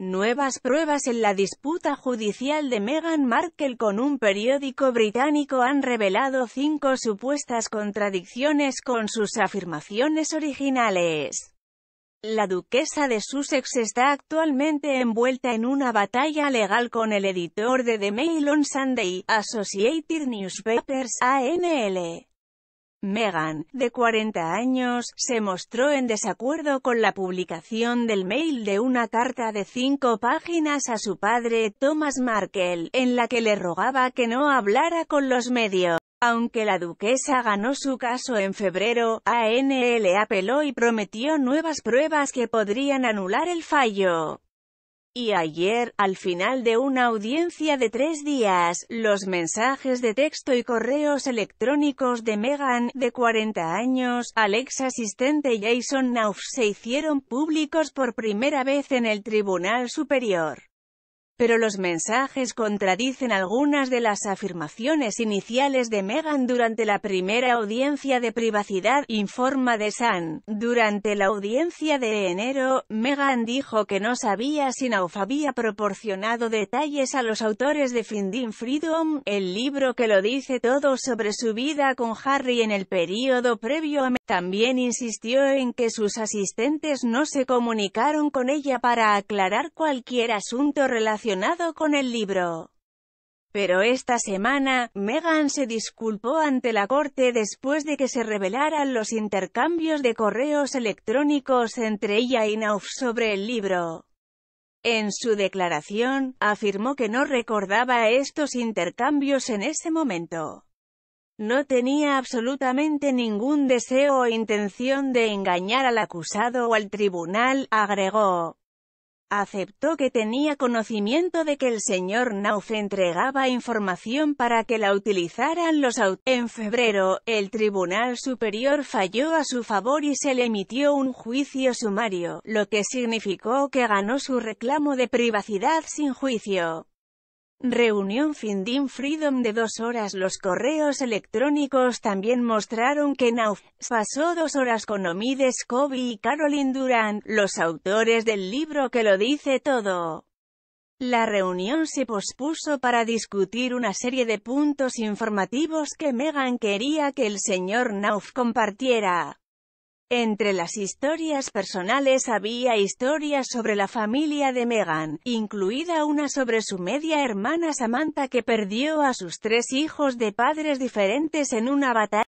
Nuevas pruebas en la disputa judicial de Meghan Markle con un periódico británico han revelado cinco supuestas contradicciones con sus afirmaciones originales. La duquesa de Sussex está actualmente envuelta en una batalla legal con el editor de The Mail on Sunday, Associated Newspapers, ANL. Megan, de 40 años, se mostró en desacuerdo con la publicación del mail de una carta de cinco páginas a su padre, Thomas Markle, en la que le rogaba que no hablara con los medios. Aunque la duquesa ganó su caso en febrero, ANL apeló y prometió nuevas pruebas que podrían anular el fallo. Y ayer, al final de una audiencia de tres días, los mensajes de texto y correos electrónicos de Megan, de 40 años, al ex asistente Jason Nauf se hicieron públicos por primera vez en el Tribunal Superior. Pero los mensajes contradicen algunas de las afirmaciones iniciales de Megan durante la primera audiencia de privacidad, informa de Sun. Durante la audiencia de enero, Megan dijo que no sabía si Nauf había proporcionado detalles a los autores de Finding Freedom, el libro que lo dice todo sobre su vida con Harry en el período previo a también insistió en que sus asistentes no se comunicaron con ella para aclarar cualquier asunto relacionado con el libro. Pero esta semana, Meghan se disculpó ante la corte después de que se revelaran los intercambios de correos electrónicos entre ella y Nauf sobre el libro. En su declaración, afirmó que no recordaba estos intercambios en ese momento. No tenía absolutamente ningún deseo o intención de engañar al acusado o al tribunal, agregó aceptó que tenía conocimiento de que el señor Nauf entregaba información para que la utilizaran los autos. En febrero, el Tribunal Superior falló a su favor y se le emitió un juicio sumario, lo que significó que ganó su reclamo de privacidad sin juicio. Reunión Finding Freedom de dos horas Los correos electrónicos también mostraron que Nauf pasó dos horas con Omides Kobe y Caroline Durant, los autores del libro que lo dice todo. La reunión se pospuso para discutir una serie de puntos informativos que Megan quería que el señor Nauf compartiera. Entre las historias personales había historias sobre la familia de Meghan, incluida una sobre su media hermana Samantha que perdió a sus tres hijos de padres diferentes en una batalla.